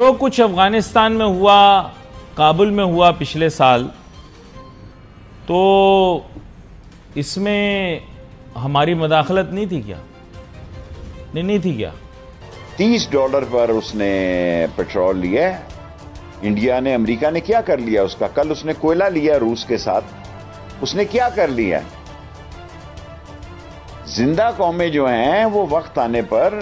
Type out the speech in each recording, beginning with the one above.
जो कुछ अफगानिस्तान में हुआ काबुल में हुआ पिछले साल तो इसमें हमारी मदाखलत नहीं थी क्या नहीं नहीं थी क्या तीस डॉलर पर उसने पेट्रोल लिया इंडिया ने अमेरिका ने क्या कर लिया उसका कल उसने कोयला लिया रूस के साथ उसने क्या कर लिया जिंदा कौमें जो हैं वो वक्त आने पर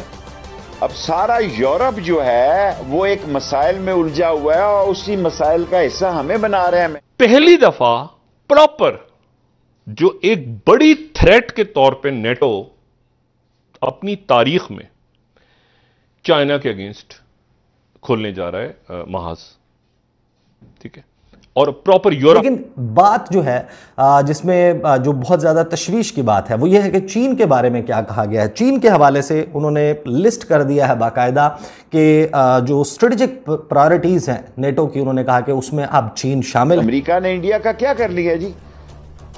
अब सारा यूरोप जो है वो एक मसाइल में उलझा हुआ है और उसी मसाइल का हिस्सा हमें बना रहे हैं पहली दफा प्रॉपर जो एक बड़ी थ्रेट के तौर पे नेटो अपनी तारीख में चाइना के अगेंस्ट खोलने जा रहा है महाज ठीक है और प्रॉपर यूरोप लेकिन बात जो है जिसमें जो बहुत ज़्यादा तशवीश की बात है वो ये है कि चीन के बारे में क्या कहा गया है चीन के हवाले से उन्होंने लिस्ट कर दिया है बाकायदा कि जो स्ट्रेटजिक प्रायोरिटीज़ हैं नेटो की उन्होंने कहा कि उसमें अब चीन शामिल अमेरिका ने इंडिया का क्या कर लिया जी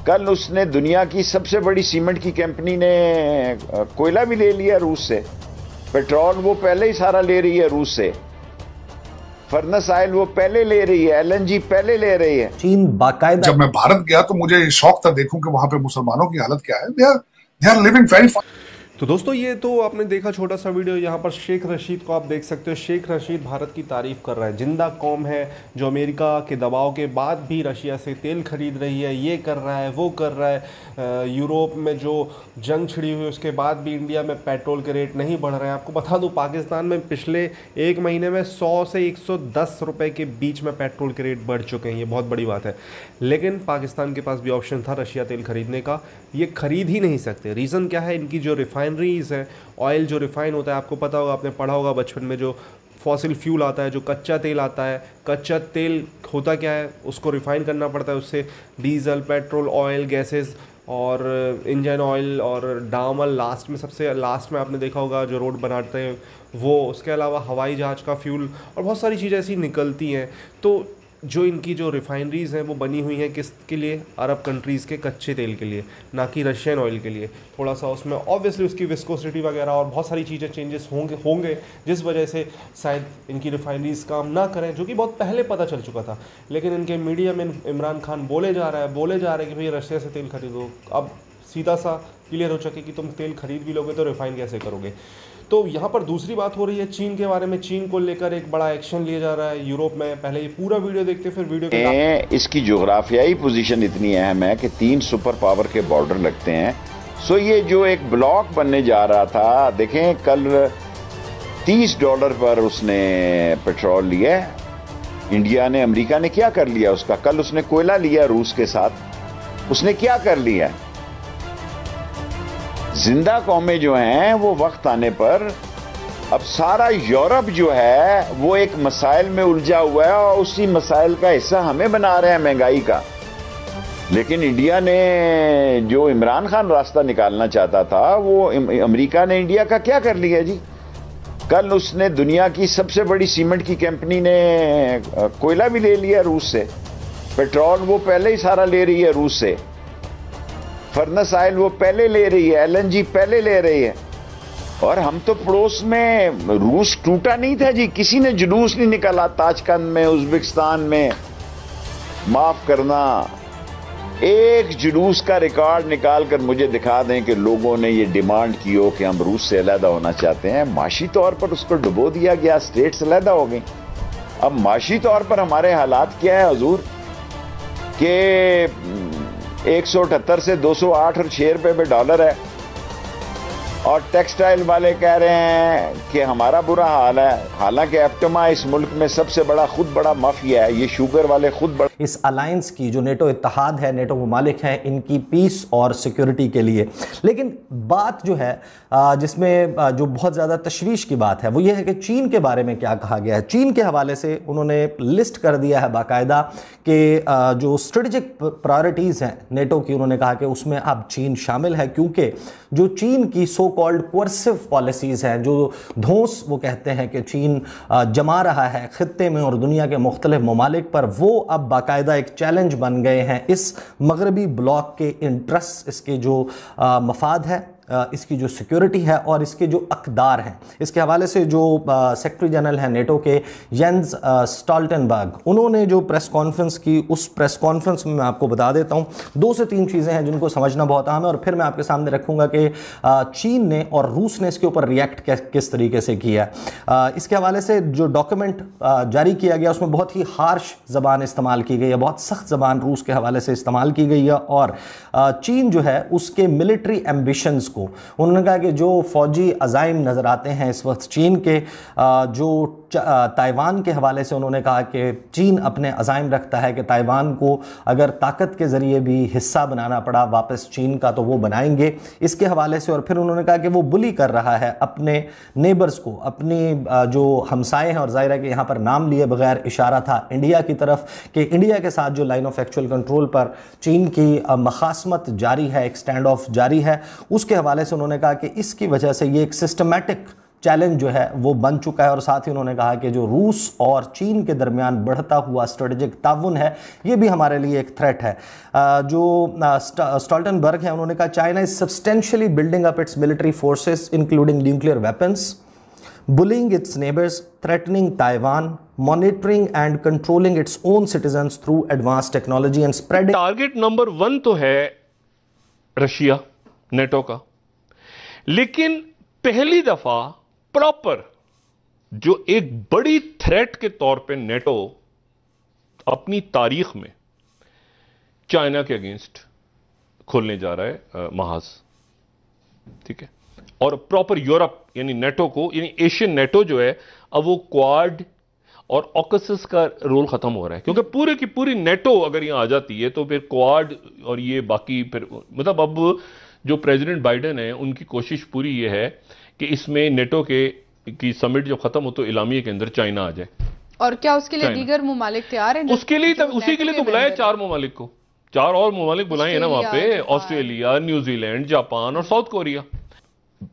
कल उसने दुनिया की सबसे बड़ी सीमेंट की कंपनी ने कोयला भी ले लिया रूस से पेट्रोल वो पहले ही सारा ले रही है रूस से फर्नस आयल वो पहले ले रही है एलएनजी पहले ले रही है चीन बाकायदा जब मैं भारत गया तो मुझे शौक था देखूं कि वहां पे मुसलमानों की हालत क्या है दे आर लिविंग वेरी तो दोस्तों ये तो आपने देखा छोटा सा वीडियो यहाँ पर शेख रशीद को आप देख सकते हो शेख रशीद भारत की तारीफ़ कर रहा है जिंदा कौम है जो अमेरिका के दबाव के बाद भी रशिया से तेल खरीद रही है ये कर रहा है वो कर रहा है यूरोप में जो जंग छिड़ी हुई उसके बाद भी इंडिया में पेट्रोल के रेट नहीं बढ़ रहे हैं आपको बता दूँ पाकिस्तान में पिछले एक महीने में सौ से एक सौ के बीच में पेट्रोल के रेट बढ़ चुके हैं ये बहुत बड़ी बात है लेकिन पाकिस्तान के पास भी ऑप्शन था रशिया तेल खरीदने का ये खरीद ही नहीं सकते रीज़न क्या है इनकी जो रिफाइन रिफाइनरीज़ हैं ऑयल जो रिफ़ाइन होता है आपको पता होगा आपने पढ़ा होगा बचपन में जो फॉसिल फ्यूल आता है जो कच्चा तेल आता है कच्चा तेल होता क्या है उसको रिफ़ाइन करना पड़ता है उससे डीजल पेट्रोल ऑयल गैसेस और इंजन ऑयल और डामल लास्ट में सबसे लास्ट में आपने देखा होगा जो रोड बनाते हैं वो उसके अलावा हवाई जहाज़ का फ्यूल और बहुत सारी चीज़ें ऐसी निकलती हैं तो जो इनकी जो रिफाइनरीज़ हैं वो बनी हुई हैं किसके लिए अरब कंट्रीज़ के कच्चे तेल के लिए ना कि रशियन ऑयल के लिए थोड़ा सा उसमें ऑब्वियसली उसकी विस्कोसिटी वगैरह और बहुत सारी चीज़ें चेंजेस होंगे होंगे जिस वजह से शायद इनकी रिफाइनरीज़ काम ना करें जो कि बहुत पहले पता चल चुका था लेकिन इनके मीडिया में इमरान खान बोले जा रहा है बोले जा रहे हैं कि भैया रशिया से तेल खरीदो अब सीधा सा क्लियर हो चुके कि तुम तेल खरीद भी लोगे तो रिफ़ाइन कैसे करोगे तो यहाँ पर दूसरी बात हो रही है चीन के बारे में चीन को लेकर एक बड़ा एक्शन लिया जा रहा है यूरोप में पहले ये पूरा वीडियो देखते फिर वीडियो के इसकी जोग्राफियाई पोजिशन इतनी अहम है कि तीन सुपर पावर के बॉर्डर लगते हैं सो ये जो एक ब्लॉक बनने जा रहा था देखें कल तीस डॉलर पर उसने पेट्रोल लिया इंडिया ने अमेरिका ने क्या कर लिया उसका कल उसने कोयला लिया रूस के साथ उसने क्या कर लिया जिंदा कौमें जो हैं वो वक्त आने पर अब सारा यूरोप जो है वो एक मसाइल में उलझा हुआ है और उसी मसाइल का हिस्सा हमें बना रहे हैं महंगाई का लेकिन इंडिया ने जो इमरान खान रास्ता निकालना चाहता था वो अमेरिका ने इंडिया का क्या कर लिया जी कल उसने दुनिया की सबसे बड़ी सीमेंट की कंपनी ने कोयला भी ले लिया रूस से पेट्रोल वो पहले ही सारा ले रही है रूस से फर्नस आयल वो पहले ले रही है एलएनजी पहले ले रही है और हम तो पड़ोस में रूस टूटा नहीं था जी किसी ने जुलूस नहीं निकाला ताजकंद में उज्बेकिस्तान में माफ करना एक जुलूस का रिकॉर्ड निकाल कर मुझे दिखा दें कि लोगों ने ये डिमांड की हो कि हम रूस से अलहदा होना चाहते हैं माशी तौर पर उसको डुबो दिया गया से अलहदा हो गई अब माशी तौर पर हमारे हालात क्या है हजूर के एक से 208 और 6 रुपए पे डॉलर है और टेक्सटाइल वाले कह रहे हैं कि हमारा बुरा हाल है हालांकि एप्टमा इस मुल्क में सबसे बड़ा खुद बड़ा माफिया है ये शुगर वाले खुद बड़ा इस अलायंस की जो नेटो इतिहाद है नेटो ममालिक हैं इनकी पीस और सिक्योरिटी के लिए लेकिन बात जो है जिसमें जो बहुत ज़्यादा तशवीश की बात है वो ये है कि चीन के बारे में क्या कहा गया है चीन के हवाले से उन्होंने लिस्ट कर दिया है बाकायदा कि जो स्ट्रेटजिक प्रायोरिटीज़ हैं नेटो की उन्होंने कहा कि उसमें अब चीन शामिल है क्योंकि जो चीन की सो कॉल्ड कोर्सिव पॉलिसीज़ हैं जो धोस वो कहते हैं कि चीन जमा रहा है ख़त्े में और दुनिया के मुख्तलिफ ममालिक पर वो अब बाकायदा एक चैलेंज बन गए हैं इस मगरबी ब्लॉक के इंटरेस्ट इसके जो मफाद है इसकी जो सिक्योरिटी है और इसके जो अकदार हैं इसके हवाले से जो सेक्रेटरी जनरल हैं नेटो के येंस स्टॉल्टनबर्ग उन्होंने जो प्रेस कॉन्फ्रेंस की उस प्रेस कॉन्फ्रेंस में मैं आपको बता देता हूँ दो से तीन चीज़ें हैं जिनको समझना बहुत अहम है और फिर मैं आपके सामने रखूँगा कि चीन ने और रूस ने इसके ऊपर रिएक्ट किस तरीके से किया इसके हवाले से जो डॉक्यूमेंट जारी किया गया उसमें बहुत ही हार्श ज़बान इस्तेमाल की गई है बहुत सख्त ज़बान रूस के हवाले से इस्तेमाल की गई है और चीन जो है उसके मिलिट्री एम्बिशंस को उन्होंने कहा कि जो फ़ौजी अज़ाइम नज़र आते हैं इस वक्त चीन के जो ताइवान के हवाले से उन्होंने कहा कि चीन अपने अज़ाइम रखता है कि ताइवान को अगर ताकत के ज़रिए भी हिस्सा बनाना पड़ा वापस चीन का तो वो बनाएंगे इसके हवाले से और फिर उन्होंने कहा कि वो बुली कर रहा है अपने नेबर्स को अपनी जो हमसाए हैं और ज़ाहिर है कि यहाँ पर नाम लिए बगैर इशारा था इंडिया की तरफ कि इंडिया के साथ जो लाइन ऑफ एक्चुअल कंट्रोल पर चीन की मखासमत जारी है एक स्टैंड ऑफ जारी है उसके हवाले से उन्होंने कहा कि इसकी वजह से ये एक सिस्टमेटिक चैलेंज जो है वो बन चुका है और साथ ही उन्होंने कहा कि जो रूस और चीन के दरमियान बढ़ता हुआ स्ट्रेटेजिक ताउन है ये भी हमारे लिए एक थ्रेट है जो स्टॉल्टनबर्ग है उन्होंने कहा China is substantially building up its military forces including nuclear weapons bullying its neighbours threatening Taiwan monitoring and controlling its own citizen through advance technology and spread target number one तो है Russia NATO का लेकिन पहली दफा proper जो एक बड़ी threat के तौर पे नेटो अपनी तारीख में चाइना के अगेंस्ट खोलने जा रहा है महाज ठीक है और प्रॉपर यूरोप यानी नेटो को यानी एशियन नेटो जो है अब वो क्वाड और ऑकस का रोल खत्म हो रहा है क्योंकि पूरे की पूरी नेटो अगर यहां आ जाती है तो फिर क्वाड और ये बाकी फिर मतलब अब जो प्रेसिडेंट बाइडेन है उनकी कोशिश पूरी ये है कि इसमें नेटो के की समिट जब खत्म हो तो इलामिया के अंदर चाइना आ जाए और क्या उसके लिए दीगर ममालिक तैयार हैं उसके लिए उसी के लिए तो बुलाया चार ममालिक को चार और ममालिक बुलाए हैं ना वहाँ पे ऑस्ट्रेलिया न्यूजीलैंड जापान और साउथ कोरिया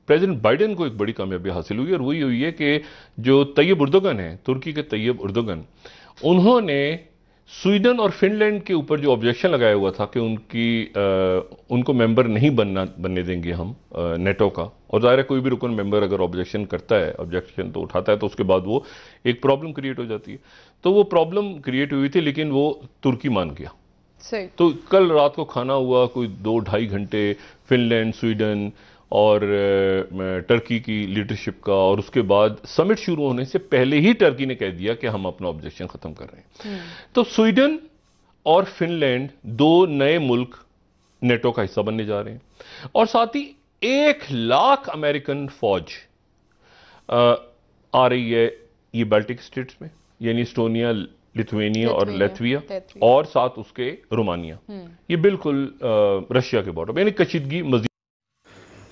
प्रेसिडेंट बाइडेन को एक बड़ी कामयाबी हासिल हुई और वही हुई है कि जो तैयब उर्दोगन है तुर्की के तैयब उर्दोगन उन्होंने स्वीडन और फिनलैंड के ऊपर जो ऑब्जेक्शन लगाया हुआ था कि उनकी आ, उनको मेंबर नहीं बनना बनने देंगे हम नेटो का और ज़ाहिर है कोई भी रुकन मेंबर अगर ऑब्जेक्शन करता है ऑब्जेक्शन तो उठाता है तो उसके बाद वो एक प्रॉब्लम क्रिएट हो जाती है तो वो प्रॉब्लम क्रिएट हुई थी लेकिन वो तुर्की मान गया तो कल रात को खाना हुआ कोई दो ढाई घंटे फिनलैंड स्वीडन और टर्की की लीडरशिप का और उसके बाद समिट शुरू होने से पहले ही टर्की ने कह दिया कि हम अपना ऑब्जेक्शन ख़त्म कर रहे हैं हम्म। तो स्वीडन और फिनलैंड दो नए मुल्क नेटो का हिस्सा बनने जा रहे हैं और साथ ही एक लाख अमेरिकन फौज आ, रही है ये बाल्टिक स्टेट्स में यानी स्टोनिया लिथुएनिया और लेथविया और साथ उसके रोमानिया हम्म। ये बिल्कुल रशिया के बॉर्डर यानी कशीदगी मजीद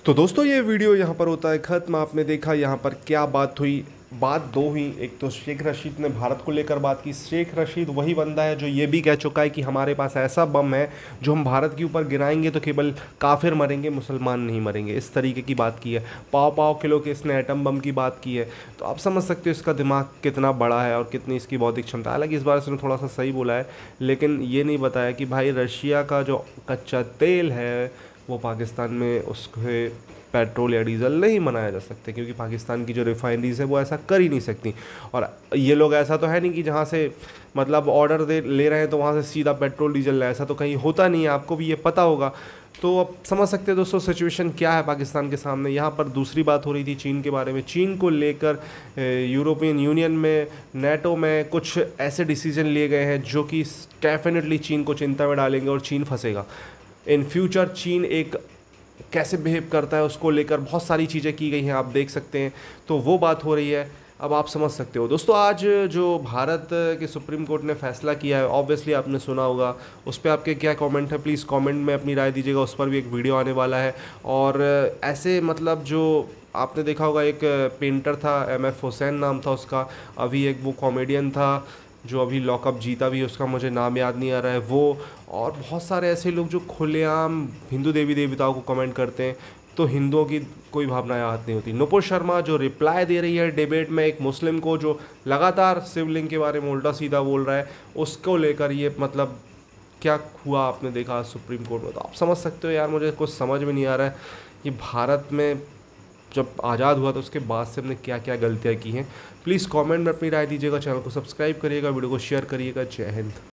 तो दोस्तों ये वीडियो यहाँ पर होता है ख़त्म आपने देखा यहाँ पर क्या बात हुई बात दो हुई एक तो शेख रशीद ने भारत को लेकर बात की शेख रशीद वही बंदा है जो ये भी कह चुका है कि हमारे पास ऐसा बम है जो हम भारत के ऊपर गिराएंगे तो केवल काफिर मरेंगे मुसलमान नहीं मरेंगे इस तरीके की बात की है पाव पाव किलो के इसने एटम बम की बात की है तो आप समझ सकते हो इसका दिमाग कितना बड़ा है और कितनी इसकी बौद्धिक क्षमता हालांकि इस बार इसने थोड़ा सा सही बोला है लेकिन ये नहीं बताया कि भाई रशिया का जो कच्चा तेल है वो पाकिस्तान में उसके पेट्रोल या डीजल नहीं मनाया जा सकते क्योंकि पाकिस्तान की जो रिफाइनरीज है वो ऐसा कर ही नहीं सकती और ये लोग ऐसा तो है नहीं कि जहाँ से मतलब ऑर्डर दे ले रहे हैं तो वहाँ से सीधा पेट्रोल डीजल ऐसा तो कहीं होता नहीं है आपको भी ये पता होगा तो अब समझ सकते हैं दोस्तों सिचुएशन क्या है पाकिस्तान के सामने यहाँ पर दूसरी बात हो रही थी चीन के बारे में चीन को लेकर यूरोपियन यूनियन में नेटो में कुछ ऐसे डिसीजन लिए गए हैं जो कि डेफिनेटली चीन को चिंता में डालेंगे और चीन फंसेगा इन फ्यूचर चीन एक कैसे बिहेव करता है उसको लेकर बहुत सारी चीज़ें की गई हैं आप देख सकते हैं तो वो बात हो रही है अब आप समझ सकते हो दोस्तों आज जो भारत के सुप्रीम कोर्ट ने फैसला किया है ऑब्वियसली आपने सुना होगा उस पर आपके क्या कमेंट है प्लीज़ कमेंट में अपनी राय दीजिएगा उस पर भी एक वीडियो आने वाला है और ऐसे मतलब जो आपने देखा होगा एक पेंटर था एम एफ हुसैन नाम था उसका अभी एक वो कॉमेडियन था जो अभी लॉकअप जीता भी उसका मुझे नाम याद नहीं आ रहा है वो और बहुत सारे ऐसे लोग जो खुलेआम हिंदू देवी देवताओं को कमेंट करते हैं तो हिंदुओं की कोई भावना याद नहीं होती नुपुर शर्मा जो रिप्लाई दे रही है डिबेट में एक मुस्लिम को जो लगातार शिवलिंग के बारे में उल्टा सीधा बोल रहा है उसको लेकर ये मतलब क्या हुआ आपने देखा सुप्रीम कोर्ट में तो आप समझ सकते हो यार मुझे कुछ समझ में नहीं आ रहा है कि भारत में जब आज़ाद हुआ तो उसके बाद से हमने क्या क्या गलतियाँ की हैं प्लीज़ कमेंट में अपनी राय दीजिएगा चैनल को सब्सक्राइब करिएगा वीडियो को शेयर करिएगा जय हिंद